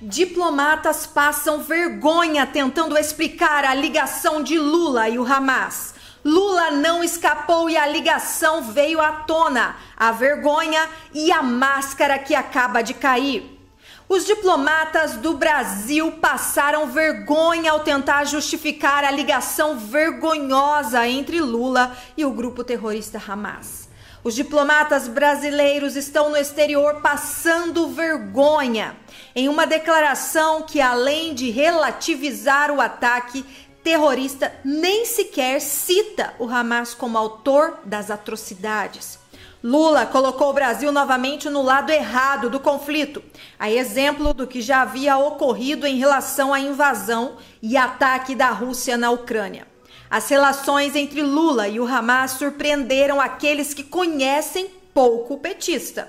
Diplomatas passam vergonha tentando explicar a ligação de Lula e o Hamas. Lula não escapou e a ligação veio à tona, a vergonha e a máscara que acaba de cair. Os diplomatas do Brasil passaram vergonha ao tentar justificar a ligação vergonhosa entre Lula e o grupo terrorista Hamas. Os diplomatas brasileiros estão no exterior passando vergonha em uma declaração que, além de relativizar o ataque terrorista, nem sequer cita o Hamas como autor das atrocidades. Lula colocou o Brasil novamente no lado errado do conflito, a exemplo do que já havia ocorrido em relação à invasão e ataque da Rússia na Ucrânia. As relações entre Lula e o Hamas surpreenderam aqueles que conhecem pouco o petista.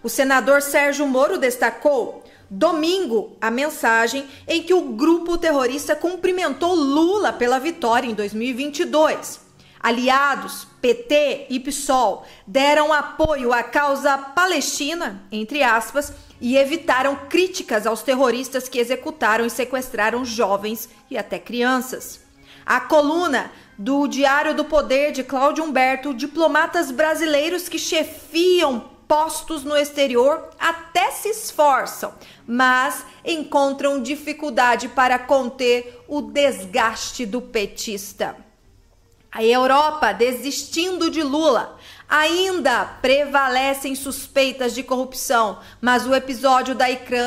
O senador Sérgio Moro destacou: domingo, a mensagem em que o grupo terrorista cumprimentou Lula pela vitória em 2022. Aliados, PT e PSOL deram apoio à causa palestina, entre aspas, e evitaram críticas aos terroristas que executaram e sequestraram jovens e até crianças. A coluna do Diário do Poder de Cláudio Humberto, diplomatas brasileiros que chefiam postos no exterior até se esforçam, mas encontram dificuldade para conter o desgaste do petista. A Europa, desistindo de Lula, Ainda prevalecem suspeitas de corrupção, mas o episódio da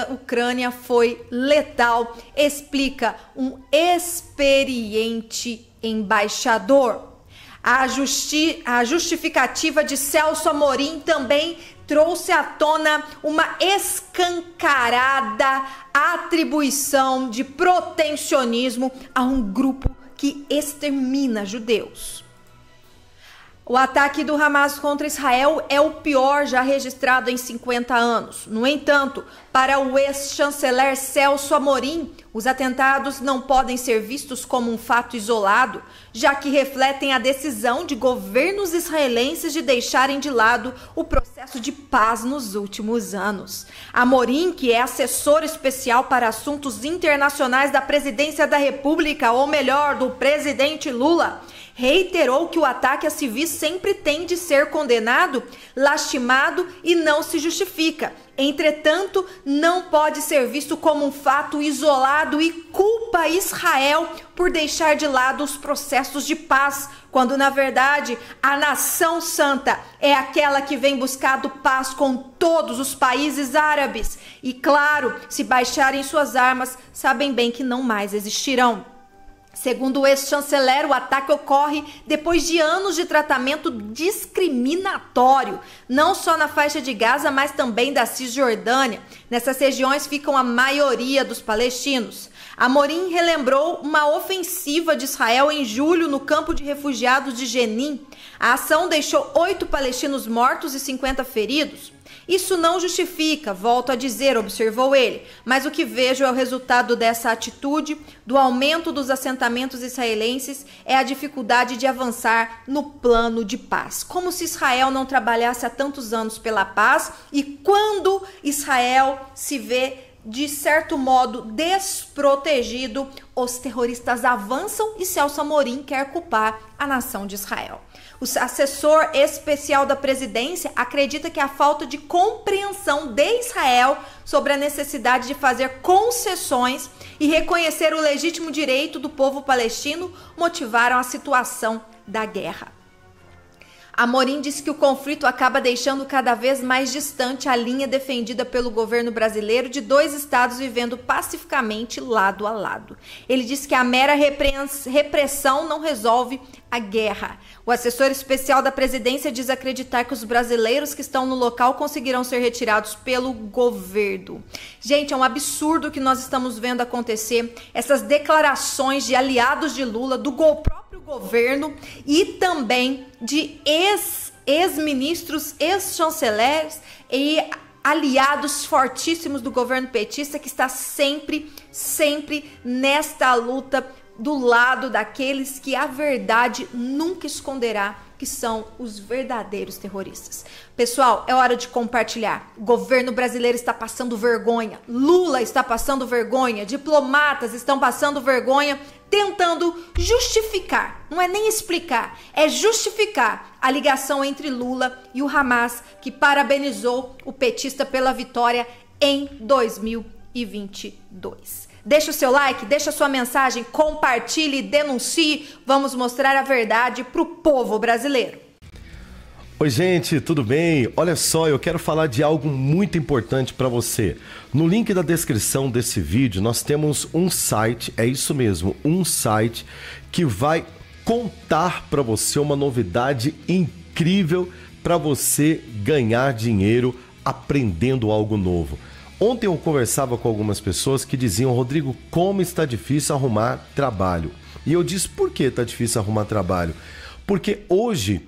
Ucrânia foi letal, explica um experiente embaixador. A, justi a justificativa de Celso Amorim também trouxe à tona uma escancarada atribuição de protecionismo a um grupo que extermina judeus. O ataque do Hamas contra Israel é o pior já registrado em 50 anos. No entanto, para o ex-chanceler Celso Amorim, os atentados não podem ser vistos como um fato isolado, já que refletem a decisão de governos israelenses de deixarem de lado o processo de paz nos últimos anos. Amorim, que é assessor especial para assuntos internacionais da Presidência da República, ou melhor, do presidente Lula, reiterou que o ataque a civis sempre tem de ser condenado, lastimado e não se justifica. Entretanto, não pode ser visto como um fato isolado e culpa Israel por deixar de lado os processos de paz, quando na verdade a nação santa é aquela que vem buscando paz com todos os países árabes. E claro, se baixarem suas armas, sabem bem que não mais existirão. Segundo o ex-chanceler, o ataque ocorre depois de anos de tratamento discriminatório, não só na faixa de Gaza, mas também da Cisjordânia. Nessas regiões ficam a maioria dos palestinos. Amorim relembrou uma ofensiva de Israel em julho no campo de refugiados de Jenin. A ação deixou oito palestinos mortos e 50 feridos. Isso não justifica, volto a dizer, observou ele, mas o que vejo é o resultado dessa atitude, do aumento dos assentamentos israelenses, é a dificuldade de avançar no plano de paz. Como se Israel não trabalhasse há tantos anos pela paz e quando Israel se vê de certo modo desprotegido, os terroristas avançam e Celso Amorim quer culpar a nação de Israel. O assessor especial da presidência acredita que a falta de compreensão de Israel sobre a necessidade de fazer concessões e reconhecer o legítimo direito do povo palestino motivaram a situação da guerra. Amorim disse que o conflito acaba deixando cada vez mais distante a linha defendida pelo governo brasileiro de dois estados vivendo pacificamente lado a lado. Ele disse que a mera repressão não resolve a guerra. O assessor especial da presidência diz acreditar que os brasileiros que estão no local conseguirão ser retirados pelo governo. Gente, é um absurdo o que nós estamos vendo acontecer. Essas declarações de aliados de Lula, do golpe governo e também de ex-ministros, ex ex-chanceleres e aliados fortíssimos do governo petista que está sempre, sempre nesta luta do lado daqueles que a verdade nunca esconderá que são os verdadeiros terroristas. Pessoal, é hora de compartilhar. O governo brasileiro está passando vergonha, Lula está passando vergonha, diplomatas estão passando vergonha tentando justificar, não é nem explicar, é justificar a ligação entre Lula e o Hamas, que parabenizou o petista pela vitória em 2022. Deixe o seu like, deixe a sua mensagem, compartilhe, denuncie. Vamos mostrar a verdade para o povo brasileiro. Oi, gente, tudo bem? Olha só, eu quero falar de algo muito importante para você. No link da descrição desse vídeo, nós temos um site, é isso mesmo, um site que vai contar para você uma novidade incrível para você ganhar dinheiro aprendendo algo novo. Ontem eu conversava com algumas pessoas que diziam: Rodrigo, como está difícil arrumar trabalho. E eu disse: por que está difícil arrumar trabalho? Porque hoje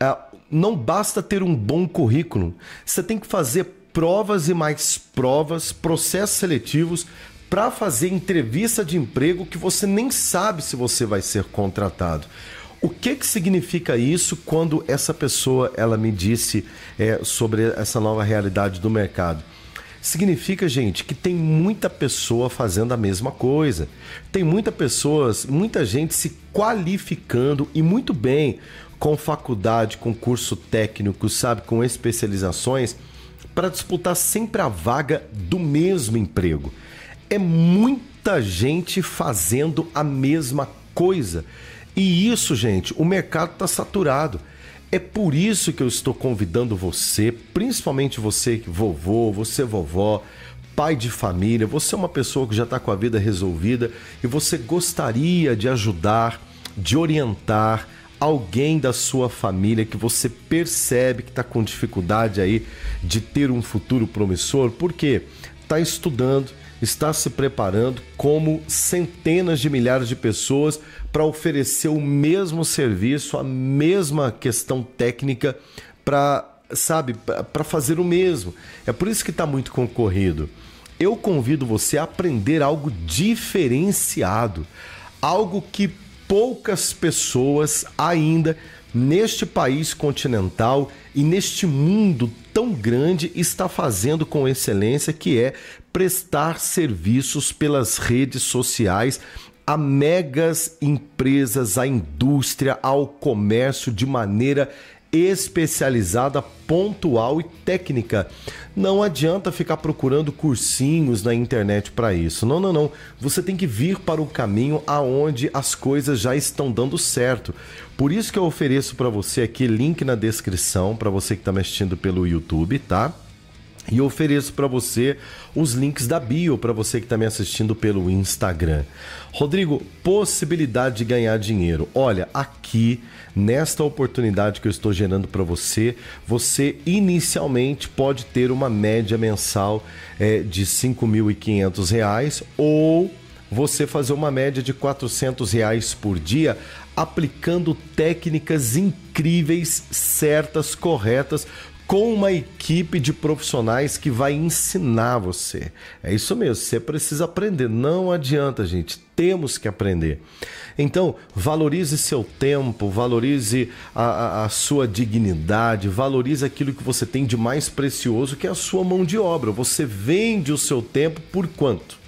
é, não basta ter um bom currículo, você tem que fazer provas e mais provas, processos seletivos para fazer entrevista de emprego que você nem sabe se você vai ser contratado. O que, que significa isso quando essa pessoa ela me disse é, sobre essa nova realidade do mercado? significa, gente, que tem muita pessoa fazendo a mesma coisa. Tem muita pessoas, muita gente se qualificando e muito bem com faculdade, com curso técnico, sabe, com especializações para disputar sempre a vaga do mesmo emprego. É muita gente fazendo a mesma coisa. E isso, gente, o mercado está saturado. É por isso que eu estou convidando você, principalmente você que vovô, você vovó, pai de família, você é uma pessoa que já está com a vida resolvida e você gostaria de ajudar, de orientar alguém da sua família que você percebe que está com dificuldade aí de ter um futuro promissor, porque está estudando, está se preparando, como centenas de milhares de pessoas, para oferecer o mesmo serviço, a mesma questão técnica, para sabe, para fazer o mesmo. É por isso que está muito concorrido. Eu convido você a aprender algo diferenciado, algo que poucas pessoas ainda neste país continental e neste mundo tão grande está fazendo com excelência, que é prestar serviços pelas redes sociais a megas empresas, à indústria, ao comércio de maneira especializada, pontual e técnica. Não adianta ficar procurando cursinhos na internet para isso. Não, não, não. Você tem que vir para o caminho aonde as coisas já estão dando certo. Por isso que eu ofereço para você aqui link na descrição para você que está me assistindo pelo YouTube, tá? E ofereço para você os links da bio para você que está me assistindo pelo Instagram. Rodrigo, possibilidade de ganhar dinheiro. Olha, aqui nesta oportunidade que eu estou gerando para você, você inicialmente pode ter uma média mensal é, de R$ 5.500 ou você fazer uma média de R$ 400 reais por dia aplicando técnicas incríveis, certas, corretas com uma equipe de profissionais que vai ensinar você. É isso mesmo, você precisa aprender, não adianta, gente, temos que aprender. Então, valorize seu tempo, valorize a, a, a sua dignidade, valorize aquilo que você tem de mais precioso, que é a sua mão de obra. Você vende o seu tempo por quanto?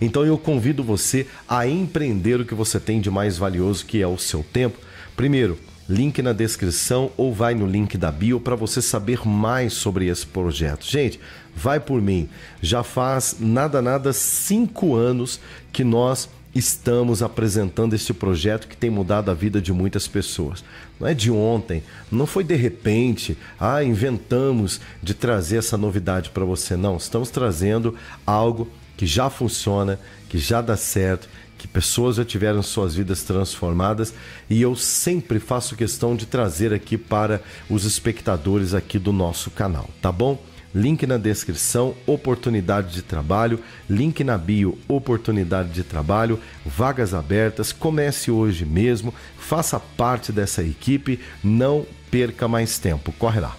Então eu convido você a empreender o que você tem de mais valioso, que é o seu tempo. Primeiro, link na descrição ou vai no link da bio para você saber mais sobre esse projeto. Gente, vai por mim. Já faz nada nada cinco anos que nós estamos apresentando este projeto que tem mudado a vida de muitas pessoas. Não é de ontem, não foi de repente, ah, inventamos de trazer essa novidade para você. Não, estamos trazendo algo que já funciona, que já dá certo que pessoas já tiveram suas vidas transformadas e eu sempre faço questão de trazer aqui para os espectadores aqui do nosso canal, tá bom? Link na descrição, oportunidade de trabalho, link na bio, oportunidade de trabalho, vagas abertas. Comece hoje mesmo, faça parte dessa equipe, não perca mais tempo. Corre lá.